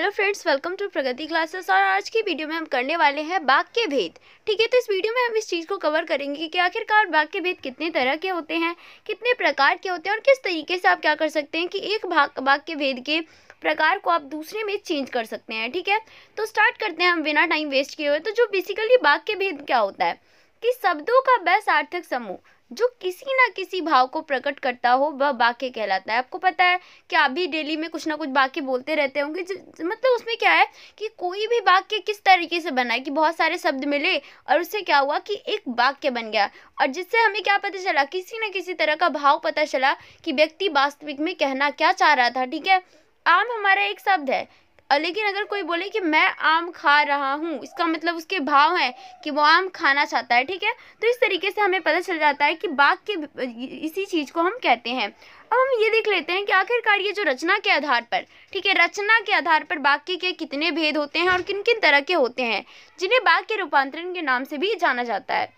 hello friends welcome to Pragati classes और आज की वीडियो में हम करने वाले हैं बाग के भेद ठीक है तो इस वीडियो में हम इस चीज़ को कवर करेंगे कि आखिरकार बाग के भेद कितने तरह के होते हैं कितने प्रकार के होते हैं और किस तरीके से आप क्या कर सकते हैं कि एक भाग बाग के भेद के प्रकार को आप दूसरे में चेंज कर सकते हैं ठीक है तो स्टार्ट करते हैं हम बिना टाइम वेस्ट किए हुए तो जो बेसिकली बाग के भेद क्या होता है कि शब्दों का वह सार्थक समूह जो किसी ना किसी भाव को प्रकट करता हो वह वाक्य कहलाता है आपको पता है कि आप भी डेली में कुछ ना कुछ वाक्य बोलते रहते होंगे मतलब उसमें क्या है कि कोई भी वाक्य किस तरीके से बना है कि बहुत सारे शब्द मिले और उससे क्या हुआ कि एक वाक्य बन गया और जिससे हमें क्या पता चला किसी ना किसी तरह का भाव पता चला कि व्यक्ति वास्तविक में कहना क्या चाह रहा था ठीक है आम हमारा एक शब्द है लेकिन अगर कोई बोले कि मैं आम खा रहा हूँ इसका मतलब उसके भाव है कि वो आम खाना चाहता है ठीक है तो इस तरीके से हमें पता चल जाता है कि बाघ के इसी चीज़ को हम कहते हैं अब हम ये देख लेते हैं कि आखिरकार ये जो रचना के आधार पर ठीक है रचना के आधार पर बाकी के कितने भेद होते हैं और किन किन तरह के होते हैं जिन्हें बाघ के रूपांतरण के नाम से भी जाना जाता है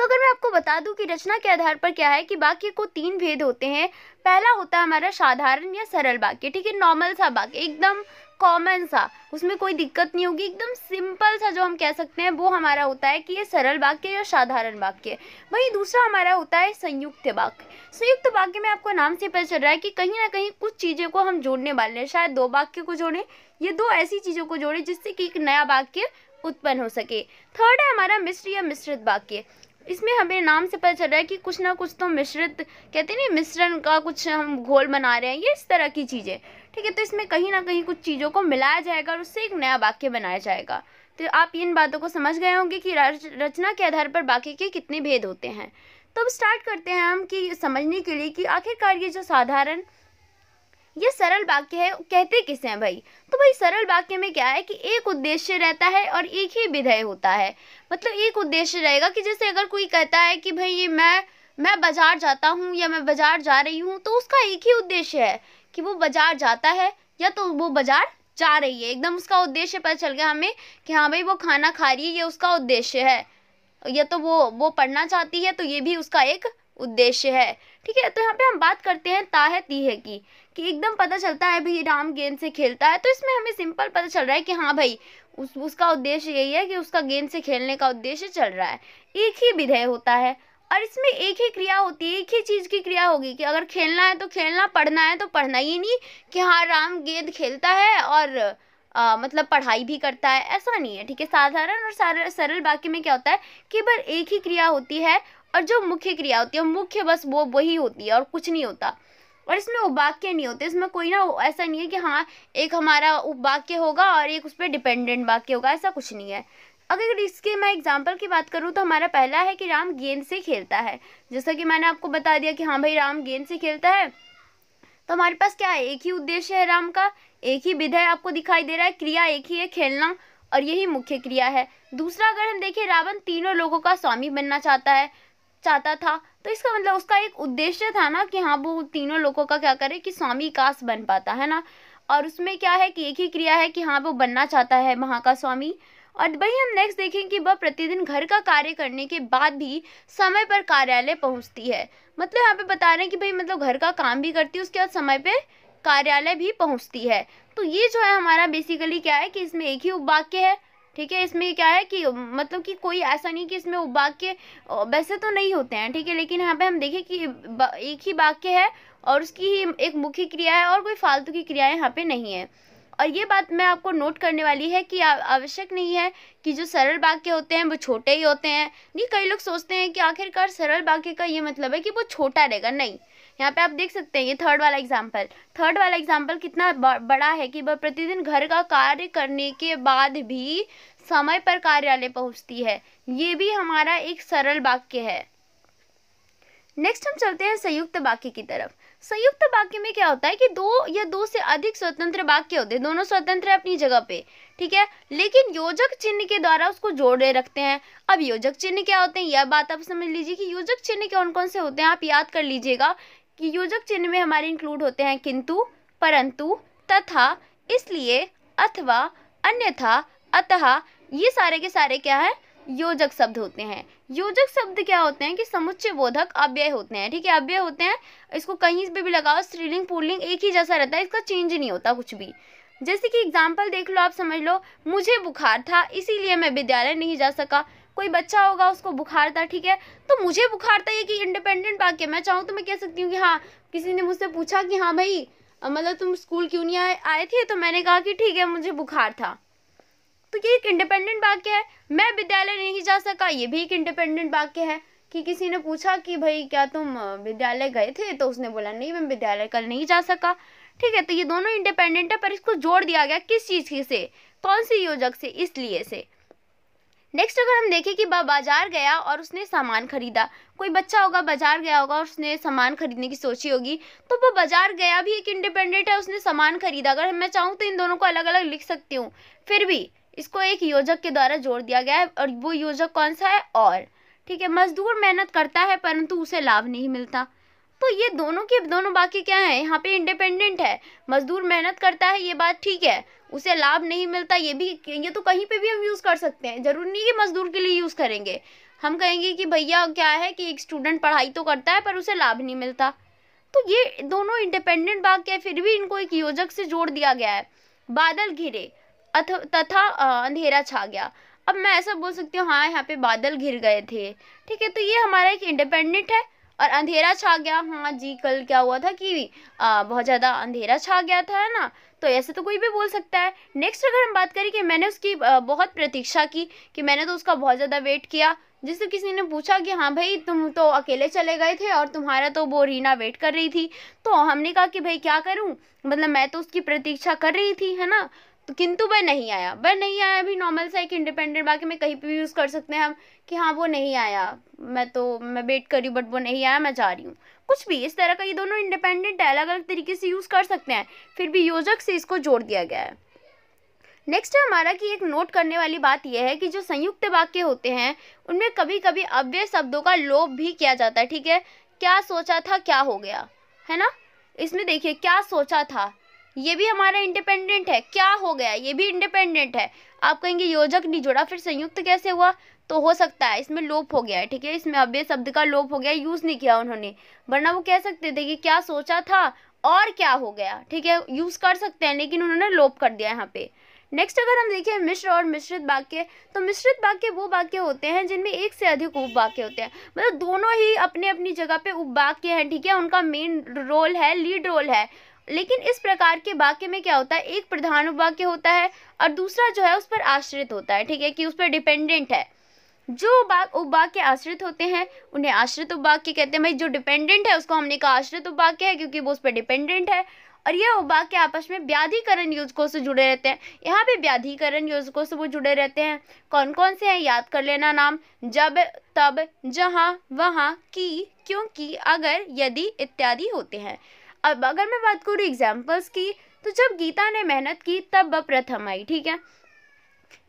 तो अगर मैं आपको बता दूं कि रचना के आधार पर क्या है कि वाक्य को तीन भेद होते हैं पहला होता है हमारा साधारण या सरल वाक्य ठीक है नॉर्मल सा वाक्य एकदम कॉमन सा उसमें कोई दिक्कत नहीं होगी एकदम सिंपल सा जो हम कह सकते हैं वो हमारा होता है कि ये सरल वाक्य या साधारण वाक्य वहीं दूसरा हमारा होता है संयुक्त वाक्य संयुक्त वाक्य में आपको नाम से पता चल रहा है कि कहीं ना कहीं कुछ चीज़ें को हम जोड़ने वाले हैं शायद दो वाक्य को जोड़ें ये दो ऐसी चीज़ों को जोड़ें जिससे कि एक नया वाक्य उत्पन्न हो सके थर्ड है हमारा मिश्र या मिश्रित वाक्य इसमें हमें नाम से पता चल रहा है कि कुछ ना कुछ तो मिश्रित कहते नहीं मिश्रण का कुछ हम घोल बना रहे हैं ये इस तरह की चीज़ें ठीक है तो इसमें कहीं ना कहीं कुछ चीज़ों को मिलाया जाएगा और उससे एक नया वाक्य बनाया जाएगा तो आप इन बातों को समझ गए होंगे कि रचना के आधार पर वाक्य के कितने भेद होते हैं तो अब स्टार्ट करते हैं हम कि समझने के लिए कि आखिरकार ये जो साधारण ये सरल वाक्य है कहते किसे हैं भाई तो भाई सरल वाक्य में क्या है कि एक उद्देश्य रहता है और एक ही विधेय होता है मतलब एक उद्देश्य रहेगा कि जैसे अगर कोई कहता है कि भाई ये मैं मैं बाजार जाता हूँ या मैं बाजार जा रही हूँ तो उसका एक ही उद्देश्य है कि वो बाजार जाता है या तो वो बाजार जा रही है एकदम उसका उद्देश्य पता चल गया हमें कि हाँ भाई वो खाना खा रही है ये उसका उद्देश्य है या तो वो वो पढ़ना चाहती है तो ये भी उसका एक उद्देश्य है ठीक है तो यहाँ पे हम बात करते हैं ताह तीहे की एकदम पता चलता है भाई राम गेंद से खेलता है तो इसमें हमें सिंपल पता चल रहा है कि हाँ भाई उस उसका उद्देश्य यही है कि उसका गेंद से खेलने का उद्देश्य चल रहा है एक ही विधेय होता है और इसमें एक ही क्रिया होती है एक ही चीज़ की क्रिया होगी कि अगर खेलना है तो खेलना पढ़ना है तो पढ़ना ये नहीं कि हाँ राम गेंद खेलता है और आ, मतलब पढ़ाई भी करता है ऐसा नहीं है ठीक है साधारण और सार, सरल वाक्य में क्या होता है कि बस एक ही क्रिया होती है और जो मुख्य क्रिया होती है मुख्य बस वो वही होती है और कुछ नहीं होता और इसमें उपवाक्य नहीं होते इसमें कोई ना ऐसा नहीं है कि हाँ एक हमारा उपवाक्य होगा और एक उस पर डिपेंडेंट वाक्य होगा ऐसा कुछ नहीं है अगर इसके मैं एग्जाम्पल की बात करूँ तो हमारा पहला है कि राम गेंद से खेलता है जैसा कि मैंने आपको बता दिया कि हाँ भाई राम गेंद से खेलता है तो हमारे पास क्या है एक ही उद्देश्य है राम का एक ही विधेय आपको दिखाई दे रहा है क्रिया एक ही है खेलना और यही मुख्य क्रिया है दूसरा अगर हम देखें रावण तीनों लोगों का स्वामी बनना चाहता है चाहता था तो इसका मतलब उसका एक उद्देश्य था ना कि हाँ वो तीनों लोगों का क्या करे कि स्वामी कास बन पाता है ना और उसमें क्या है कि एक ही क्रिया है कि हाँ वो बनना चाहता है वहाँ का स्वामी और वही हम नेक्स्ट देखें कि वह प्रतिदिन घर का कार्य करने के बाद भी समय पर कार्यालय पहुंचती है मतलब यहाँ पे बता रहे हैं कि भाई मतलब घर का काम भी करती है उसके बाद समय पे कार्यालय भी पहुंचती है तो ये जो है हमारा बेसिकली क्या है कि इसमें एक ही उपवाक्य है ठीक है इसमें क्या है कि मतलब कि कोई ऐसा नहीं कि इसमें वाक्य वैसे तो नहीं होते हैं ठीक है लेकिन यहाँ पे हम देखें कि एक ही वाक्य है और उसकी ही एक मुख्य क्रिया है और कोई फालतू की क्रिया यहाँ पे नहीं है और ये बात मैं आपको नोट करने वाली है कि आवश्यक नहीं है कि जो सरल वाक्य होते हैं वो छोटे ही होते हैं नहीं कई लोग सोचते हैं कि आखिरकार सरल वाक्य का ये मतलब है कि वो छोटा रहेगा नहीं यहाँ पे आप देख सकते हैं ये थर्ड वाला एग्जाम्पल थर्ड वाला एग्जाम्पल कितना बड़ा है कि वह प्रतिदिन घर का कार्य करने के बाद भी समय पर कार्यालय पहुँचती है ये भी हमारा एक सरल वाक्य है नेक्स्ट हम चलते हैं संयुक्त वाक्य की तरफ संयुक्त वाक्य में क्या होता है कि दो या दो से अधिक स्वतंत्र वाक्य होते हैं दोनों स्वतंत्र है अपनी जगह पे ठीक है लेकिन योजक चिन्ह के द्वारा उसको जोड़े रखते हैं अब योजक चिन्ह क्या होते हैं यह बात आप समझ लीजिए कि योजक चिन्ह कौन कौन से होते हैं आप याद कर लीजिएगा कि योजक चिन्ह में हमारे इंक्लूड होते हैं किंतु परंतु तथा इसलिए अथवा अन्यथा अतः ये सारे के सारे क्या है योजक शब्द होते हैं योजक शब्द क्या होते हैं कि समुच्चय बोधक अव्यय होते हैं ठीक है अव्यय होते हैं इसको कहीं पे भी लगाओ स्त्रीलिंग पुलिंग एक ही जैसा रहता है इसका चेंज नहीं होता कुछ भी जैसे कि एग्जाम्पल देख लो आप समझ लो मुझे बुखार था इसीलिए मैं विद्यालय नहीं जा सका कोई बच्चा होगा उसको बुखार था ठीक है तो मुझे बुखार था ये कि इंडिपेंडेंट वाक्य मैं चाहूँ तो मैं कह सकती हूँ कि हाँ किसी ने मुझसे पूछा कि हाँ भाई मतलब तुम स्कूल क्यों नहीं आए आए थे तो मैंने कहा कि ठीक है मुझे बुखार था तो ये एक इंडिपेंडेंट वाक्य है मैं विद्यालय नहीं जा सका ये भी एक इंडिपेंडेंट वाक्य है कि किसी ने पूछा कि भाई क्या तुम विद्यालय गए थे तो उसने बोला नहीं मैं विद्यालय कल नहीं जा सका ठीक है तो ये दोनों इंडिपेंडेंट है पर इसको जोड़ दिया गया किस चीज़ से कौन सी योजक से इसलिए से नेक्स्ट अगर हम देखें कि वह बाज़ार गया और उसने सामान खरीदा कोई बच्चा होगा बाज़ार गया होगा और उसने सामान खरीदने की सोची होगी तो वह बाज़ार गया भी एक इंडिपेंडेंट है उसने सामान खरीदा अगर मैं चाहूँ तो इन दोनों को अलग अलग लिख सकती हूँ फिर भी इसको एक योजक के द्वारा जोड़ दिया गया है और वो योजक कौन सा है और ठीक है मजदूर मेहनत करता है परंतु उसे लाभ नहीं मिलता तो ये दोनों के दोनों बाकी क्या है यहाँ पे इंडिपेंडेंट है मजदूर मेहनत करता है ये बात ठीक है उसे लाभ नहीं मिलता ये भी ये तो कहीं पे भी हम यूज़ कर सकते हैं ज़रूरी नहीं कि मजदूर के लिए यूज़ करेंगे हम कहेंगे कि भैया क्या है कि एक स्टूडेंट पढ़ाई तो करता है पर उसे लाभ नहीं मिलता तो ये दोनों इंडिपेंडेंट वाक्य है फिर भी इनको एक योजक से जोड़ दिया गया है बादल घिरे अथ तथा अंधेरा छा गया अब मैं ऐसा बोल सकती हूँ हाँ यहाँ पे बादल घिर गए थे ठीक है तो ये हमारा एक इंडिपेंडेंट है और अंधेरा छा गया हाँ जी कल क्या हुआ था कि आ, बहुत ज़्यादा अंधेरा छा गया था ना तो ऐसे तो कोई भी बोल सकता है नेक्स्ट अगर हम बात करें कि मैंने उसकी बहुत प्रतीक्षा की कि मैंने तो उसका बहुत ज़्यादा वेट किया जिससे किसी ने पूछा कि हाँ भाई तुम तो अकेले चले गए थे और तुम्हारा तो वो रीना वेट कर रही थी तो हमने कहा कि भाई क्या करूँ मतलब मैं तो उसकी प्रतीक्षा कर रही थी है ना तो किंतु वह नहीं आया वह नहीं आया भी नॉर्मल सा एक इंडिपेंडेंट बाकी में कहीं पे भी यूज़ कर सकते हैं हम कि हाँ वो नहीं आया मैं तो मैं वेट कर रही हूँ बट वो नहीं आया मैं जा रही हूँ कुछ भी इस तरह का ये दोनों इंडिपेंडेंट है अलग अलग तरीके से यूज़ कर सकते हैं फिर भी योजक से इसको जोड़ दिया गया है नेक्स्ट है हमारा कि एक नोट करने वाली बात यह है कि जो संयुक्त वाक्य होते हैं उनमें कभी कभी अव्यय शब्दों का लोप भी किया जाता है ठीक है क्या सोचा था क्या हो गया है ना इसमें देखिए क्या सोचा था ये भी हमारा इंडिपेंडेंट है क्या हो गया ये भी इंडिपेंडेंट है आप कहेंगे योजक नहीं जुड़ा फिर संयुक्त कैसे हुआ तो हो सकता है इसमें लोप हो गया है ठीक है इसमें अभ्य शब्द का लोप हो गया यूज़ नहीं किया उन्होंने वरना वो कह सकते थे कि क्या सोचा था और क्या हो गया ठीक है यूज़ कर सकते हैं लेकिन उन्होंने लोप कर दिया यहाँ पे नेक्स्ट अगर हम देखें मिश्र और मिश्रित वाक्य तो मिश्रित वाक्य वो वाक्य होते हैं जिनमें एक से अधिक उप वाक्य होते हैं मतलब दोनों ही अपने अपनी जगह पे उपवाक्य हैं ठीक है उनका मेन रोल है लीड रोल है लेकिन इस प्रकार के वाक्य में क्या होता है एक प्रधान वाक्य होता है और दूसरा जो है उस पर आश्रित होता है ठीक है कि उस पर डिपेंडेंट है जो उपवाक्य आश्रित होते हैं उन्हें आश्रित उपवाक्य कहते हैं भाई जो डिपेंडेंट है उसको हमने कहा आश्रित उपवाक्य है क्योंकि वो उस पर डिपेंडेंट है और यह उपवाक्य आपस में व्याधिकरण योजकों से जुड़े रहते हैं यहाँ पे व्याधिकरण योजकों से वो जुड़े रहते हैं कौन कौन से हैं याद कर लेना नाम जब तब जहाँ वहाँ की क्योंकि अगर यदि इत्यादि होते हैं अब अगर मैं बात करूँ एग्जाम्पल्स की तो जब गीता ने मेहनत की तब वह प्रथम आई ठीक है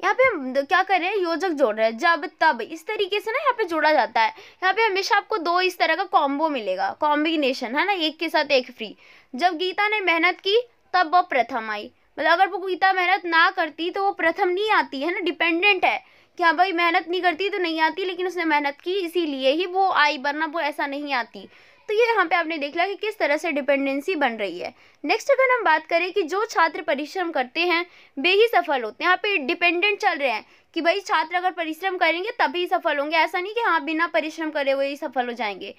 यहाँ पे हम क्या कर रहे हैं योजक जोड़ रहे हैं जब तब इस तरीके से ना यहाँ पे जोड़ा जाता है यहाँ पे हमेशा आपको दो इस तरह का कॉम्बो मिलेगा कॉम्बिनेशन है ना एक के साथ एक फ्री जब गीता ने मेहनत की तब वह प्रथम आई मतलब अगर वो गीता मेहनत ना करती तो वो प्रथम नहीं आती है ना डिपेंडेंट है कि हाँ भाई मेहनत नहीं करती तो नहीं आती लेकिन उसने मेहनत की इसीलिए ही वो आई वरना वो ऐसा नहीं आती तो ये यहाँ पे आपने देख लिया कि किस तरह से डिपेंडेंसी बन रही है नेक्स्ट अगर हम बात करें कि जो छात्र परिश्रम करते हैं वे ही सफल होते हैं यहाँ पे डिपेंडेंट चल रहे हैं कि भाई छात्र अगर परिश्रम करेंगे तभी सफल होंगे ऐसा नहीं कि हाँ बिना परिश्रम करे वही सफल हो जाएंगे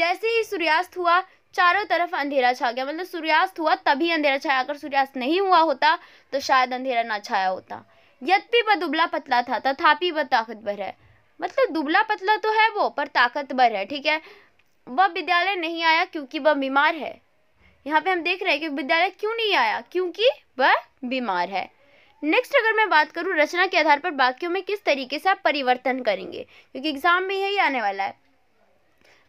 जैसे ही सूर्यास्त हुआ चारों तरफ अंधेरा छा गया मतलब सूर्यास्त हुआ तभी अंधेरा छाया अगर सूर्यास्त नहीं हुआ होता तो शायद अंधेरा ना छाया होता यद्यपि वह दुबला पतला था तथापि वह ताकतवर है मतलब दुबला पतला तो है वो पर ताकतवर है ठीक है वह विद्यालय नहीं आया क्योंकि वह बीमार है यहाँ पे हम देख रहे हैं कि विद्यालय क्यों नहीं आया क्योंकि वह बीमार है नेक्स्ट अगर मैं बात करूँ रचना के आधार पर वाक्यों में किस तरीके से आप परिवर्तन करेंगे क्योंकि एग्जाम में यही आने वाला है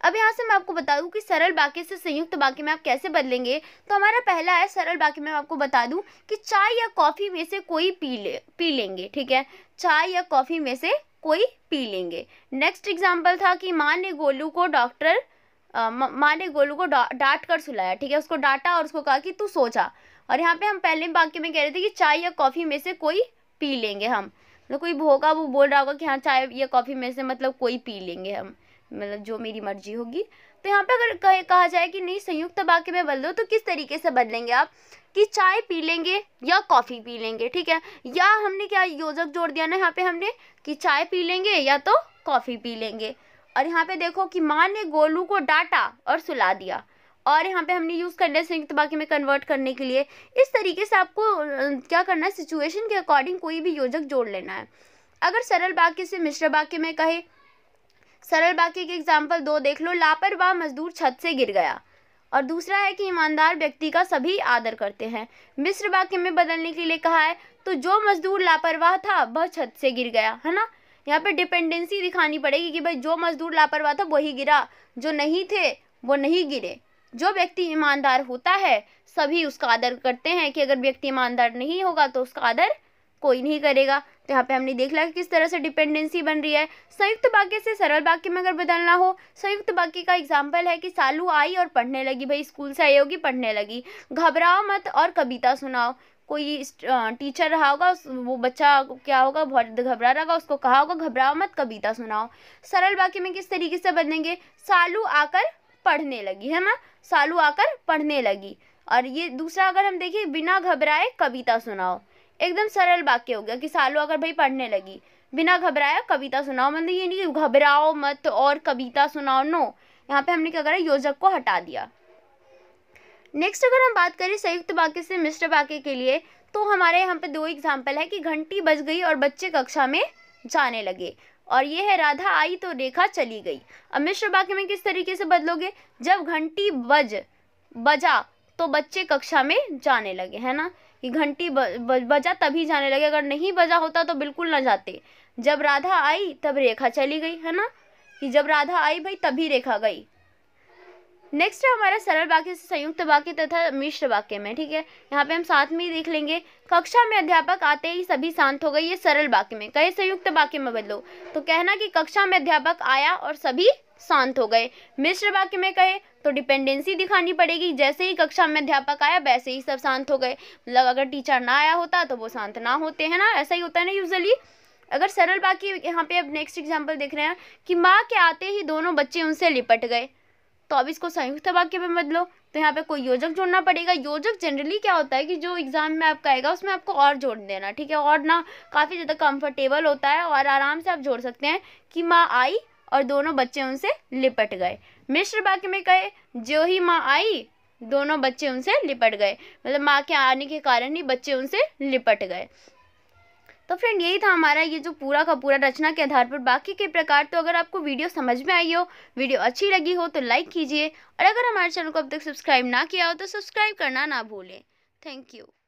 अब यहाँ से मैं आपको बता दूँ कि सरल वाक्य से संयुक्त वाक्य में आप कैसे बदलेंगे तो हमारा पहला है सरल वाक्य में आपको बता दूँ कि चाय या कॉफ़ी में से कोई पी ले पी लेंगे ठीक है चाय या कॉफ़ी में से कोई पी लेंगे नेक्स्ट एग्जाम्पल था कि माँ ने गोलू को डॉक्टर माँ ने गोलू को डा, डांट कर सुलाया ठीक है उसको डांटा और उसको कहा कि तू सोचा और यहाँ पे हम पहले वाक्य में कह रहे थे कि चाय या कॉफ़ी में से कोई पी लेंगे हम मतलब कोई भोगा वो बोल रहा होगा कि हाँ चाय या कॉफ़ी में से मतलब कोई पी लेंगे हम मतलब जो मेरी मर्जी होगी तो यहाँ पे अगर कह, कहा जाए कि नहीं संयुक्त वाक्य में बदलो तो किस तरीके से बदलेंगे आप कि चाय पी लेंगे या कॉफ़ी पी लेंगे ठीक है या हमने क्या योजक जोड़ दिया ना यहाँ पे हमने कि चाय पी लेंगे या तो कॉफ़ी पी लेंगे और यहाँ पे देखो कि माँ ने गोलू को डांटा और सुला दिया और यहाँ पे हमने यूज़ करना है संयुक्त वाक्य में कन्वर्ट करने के लिए इस तरीके से आपको क्या करना है सिचुएशन के अकॉर्डिंग कोई भी योजक जोड़ लेना है अगर सरल वाक्य से मिश्र वाक्य में कहे सरल वाक्य के एग्जाम्पल दो देख लो लापरवाह मजदूर छत से गिर गया और दूसरा है कि ईमानदार व्यक्ति का सभी आदर करते हैं मिश्र वाक्य में बदलने के लिए कहा है तो जो मजदूर लापरवाह था वह छत से गिर गया है ना यहाँ पे डिपेंडेंसी दिखानी पड़ेगी कि भाई जो मजदूर लापरवाह था वही गिरा जो नहीं थे वो नहीं गिरे जो व्यक्ति ईमानदार होता है सभी उसका आदर करते हैं कि अगर व्यक्ति ईमानदार नहीं होगा तो उसका आदर कोई नहीं करेगा तो यहाँ पे हमने देख लिया किस तरह से डिपेंडेंसी बन रही है संयुक्त वाक्य से सरल वाक्य में अगर बदलना हो संयुक्त वाक्य का एग्जाम्पल है कि सालू आई और पढ़ने लगी भाई स्कूल से आई होगी पढ़ने लगी घबराओ मत और कविता सुनाओ कोई टीचर रहा होगा वो बच्चा क्या होगा बहुत घबरा रहा होगा उसको कहा होगा घबराओ मत कविता सुनाओ सरल वाक्य में किस तरीके से बनेंगे सालू आकर पढ़ने लगी है ना सालू आकर पढ़ने लगी और ये दूसरा अगर हम देखें बिना घबराए कविता सुनाओ एकदम सरल वाक्य हो गया कि सालू आकर भाई पढ़ने लगी बिना घबराया कविता सुनाओ मतलब ये नहीं घबराओ मत और कविता सुनाओ नो यहाँ पे हमने क्या करा योजक को हटा दिया नेक्स्ट अगर हम बात करें संयुक्त वाक्य से मिश्र वाक्य के लिए तो हमारे यहाँ पे दो एग्जाम्पल है कि घंटी बज गई और बच्चे कक्षा में जाने लगे और ये है राधा आई तो रेखा चली गई अब मिश्र वाक्य में किस तरीके से बदलोगे जब घंटी बज बजा तो बच्चे कक्षा में जाने लगे है ना कि घंटी बजा तभी जाने लगे अगर नहीं बजा होता तो बिल्कुल ना जाते जब राधा आई तब रेखा चली गई है ना कि जब राधा आई भाई तभी रेखा गई नेक्स्ट है हमारा सरल वाक्य से संयुक्त वाक्य तथा मिश्र वाक्य में ठीक है यहाँ पे हम साथ में ही देख लेंगे कक्षा में अध्यापक आते ही सभी शांत हो गए ये सरल वाक्य में कहे संयुक्त वाक्य में बदलो तो कहना कि कक्षा में अध्यापक आया और सभी शांत हो गए मिश्र वाक्य में कहे तो डिपेंडेंसी दिखानी पड़ेगी जैसे ही कक्षा में अध्यापक आया वैसे ही सब शांत हो गए मतलब अगर टीचर ना आया होता तो वो शांत ना होते हैं ना ऐसा ही होता है ना यूजली अगर सरल वाक्य यहाँ पे अब नेक्स्ट एग्जाम्पल देख रहे हैं कि माँ के आते ही दोनों बच्चे उनसे लिपट गए तो अब इसको संयुक्त वाक्य में बदलो तो यहाँ पे कोई योजक जोड़ना पड़ेगा योजक जनरली क्या होता है कि जो एग्ज़ाम में आपका आएगा उसमें आपको और जोड़ देना ठीक है और ना काफ़ी ज़्यादा कंफर्टेबल होता है और आराम से आप जोड़ सकते हैं कि माँ आई और दोनों बच्चे उनसे लिपट गए मिश्र वाक्य में कहे जो ही माँ आई दोनों बच्चे उनसे लिपट गए मतलब माँ के आने के कारण ही बच्चे उनसे लिपट गए तो फ्रेंड यही था हमारा ये जो पूरा का पूरा रचना के आधार पर बाकी के प्रकार तो अगर आपको वीडियो समझ में आई हो वीडियो अच्छी लगी हो तो लाइक कीजिए और अगर हमारे चैनल को अब तक सब्सक्राइब ना किया हो तो सब्सक्राइब करना ना भूलें थैंक यू